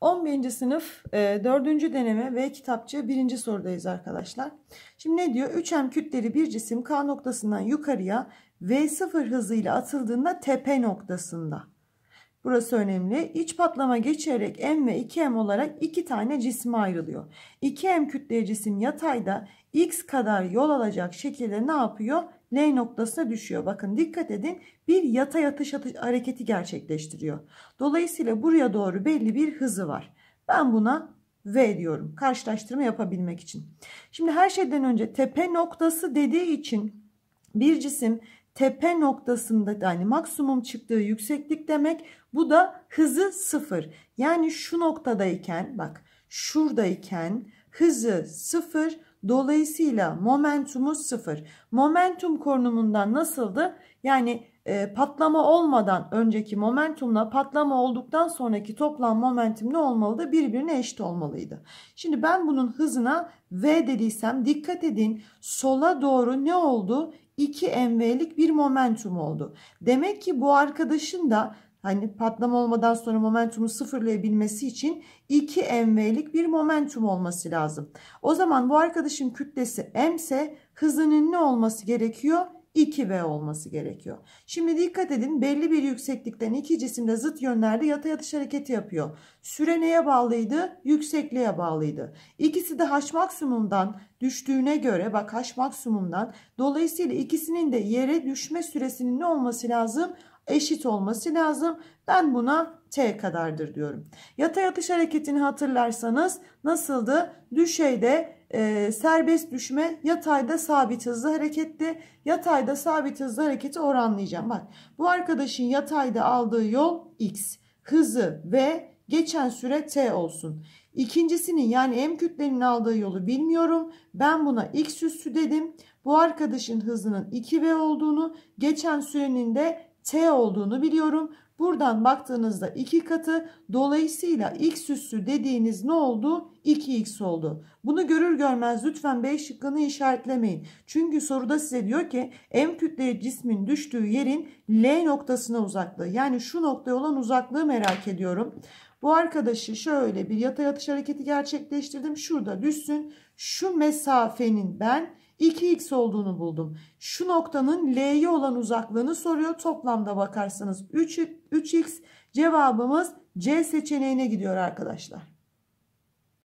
11. sınıf 4. E, deneme ve kitapçı 1. sorudayız arkadaşlar. Şimdi ne diyor? 3M kütleri bir cisim K noktasından yukarıya V0 hızıyla atıldığında tepe noktasında. Burası önemli. İç patlama geçerek M ve 2M olarak iki tane cisme ayrılıyor. 2M kütleli cisim yatayda X kadar yol alacak şekilde ne yapıyor? N noktasına düşüyor. Bakın dikkat edin bir yatay atış, atış hareketi gerçekleştiriyor. Dolayısıyla buraya doğru belli bir hızı var. Ben buna V diyorum karşılaştırma yapabilmek için. Şimdi her şeyden önce tepe noktası dediği için bir cisim tepe noktasında yani maksimum çıktığı yükseklik demek. Bu da hızı sıfır. Yani şu noktadayken bak şuradayken hızı sıfır Dolayısıyla momentumu sıfır. Momentum korunumundan nasıldı? Yani e, patlama olmadan önceki momentumla patlama olduktan sonraki toplam momentum ne olmalıydı? Birbirine eşit olmalıydı. Şimdi ben bunun hızına V dediysem dikkat edin sola doğru ne oldu? 2 mv'lik bir momentum oldu. Demek ki bu arkadaşın da Hani patlama olmadan sonra momentumu sıfırlayabilmesi için 2 mv'lik bir momentum olması lazım. O zaman bu arkadaşın kütlesi m ise hızının ne olması gerekiyor? 2V olması gerekiyor. Şimdi dikkat edin belli bir yükseklikten iki cisim de zıt yönlerde yata yatış hareketi yapıyor. Süre neye bağlıydı? Yüksekliğe bağlıydı. İkisi de haş maksimumdan düştüğüne göre bak haş maksimumdan dolayısıyla ikisinin de yere düşme süresinin ne olması lazım? eşit olması lazım. Ben buna T kadardır diyorum. Yatay atış hareketini hatırlarsanız nasıldı? Düşeyde e, serbest düşme yatayda sabit hızlı hareketti. Yatayda sabit hızlı hareketi oranlayacağım. Bak bu arkadaşın yatayda aldığı yol X. Hızı V geçen süre T olsun. İkincisinin yani M kütlenin aldığı yolu bilmiyorum. Ben buna X üstü dedim. Bu arkadaşın hızının 2V olduğunu geçen sürenin de T olduğunu biliyorum. Buradan baktığınızda 2 katı dolayısıyla x üssü dediğiniz ne oldu? 2x oldu. Bunu görür görmez lütfen 5 şıkkını işaretlemeyin. Çünkü soruda size diyor ki M kütleye cismin düştüğü yerin L noktasına uzaklığı. Yani şu noktaya olan uzaklığı merak ediyorum. Bu arkadaşı şöyle bir yatay atış hareketi gerçekleştirdim. Şurada düşsün. Şu mesafenin ben 2x olduğunu buldum. Şu noktanın L'ye olan uzaklığını soruyor. Toplamda bakarsanız 3, 3x cevabımız C seçeneğine gidiyor arkadaşlar.